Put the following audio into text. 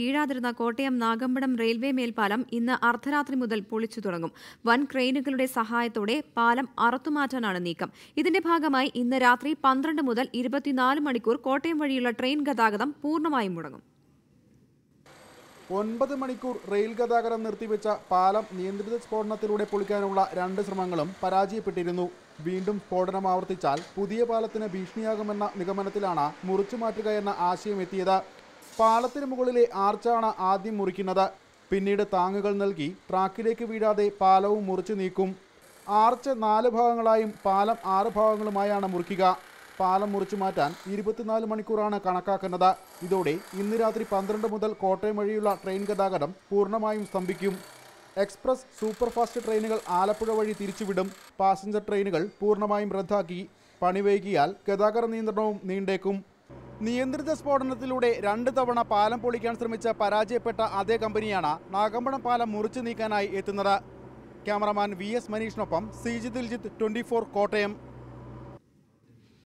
കീഴാതിരുന്ന Kottayam Nagampadam railway മേൽപ്പാലം ഇന്ന് അർദ്ധരാത്രി മുതൽ പൊളിച്ചു തുടങ്ങും വൻ ക്രെയിനുകളുടെ സഹായത്തോടെ പാലം അറുത്തുമാറ്റാനാണ് നീക്കം ഇതിന്റെ ഭാഗമായി ഇന്ന് രാത്രി പന്ത്രണ്ട് മുതൽ ഇരുപത്തിനാല് മണിക്കൂർ കോട്ടയം വഴിയുള്ള ട്രെയിൻ ഗതാഗതം പൂർണ്ണമായും മുടങ്ങും ഒൻപത് മണിക്കൂർ റെയിൽ ഗതാഗതം നിർത്തിവെച്ച പാലം നിയന്ത്രിത സ്ഫോടനത്തിലൂടെ പൊളിക്കാനുള്ള രണ്ട് ശ്രമങ്ങളും പരാജയപ്പെട്ടിരുന്നു വീണ്ടും സ്ഫോടനം ആവർത്തിച്ചാൽ പുതിയ പാലത്തിന് ഭീഷണിയാകുമെന്ന നിഗമനത്തിലാണ് മുറിച്ചു മാറ്റുക എന്ന ആശയം എത്തിയത് പാലത്തിന് മുകളിലെ ആർച്ചാണ് ആദ്യം മുറിക്കുന്നത് പിന്നീട് താങ്ങുകൾ നൽകി ട്രാക്കിലേക്ക് വീഴാതെ പാലവും മുറിച്ചു നീക്കും ആർച്ച് നാല് ഭാഗങ്ങളായും പാലം ആറ് ഭാഗങ്ങളുമായാണ് മുറിക്കുക പാലം മുറിച്ചു മാറ്റാൻ ഇരുപത്തിനാല് മണിക്കൂറാണ് കണക്കാക്കുന്നത് ഇതോടെ ഇന്ന് രാത്രി പന്ത്രണ്ട് മുതൽ കോട്ടയം വഴിയുള്ള ട്രെയിൻ ഗതാഗതം പൂർണ്ണമായും സ്തംഭിക്കും എക്സ്പ്രസ് സൂപ്പർഫാസ്റ്റ് ട്രെയിനുകൾ ആലപ്പുഴ വഴി തിരിച്ചുവിടും പാസഞ്ചർ ട്രെയിനുകൾ പൂർണ്ണമായും റദ്ദാക്കി പണി വൈകിയാൽ ഗതാഗത നിയന്ത്രണവും നീണ്ടേക്കും നിയന്ത്രിത സ്ഫോടനത്തിലൂടെ രണ്ട് തവണ പാലം പൊളിക്കാൻ ശ്രമിച്ച പരാജയപ്പെട്ട അതേ കമ്പനിയാണ് നാഗമ്പടം പാലം മുറിച്ചു നീക്കാനായി എത്തുന്നത് ക്യാമറമാൻ വി എസ് മനീഷിനൊപ്പം C G Diljith twenty Kottayam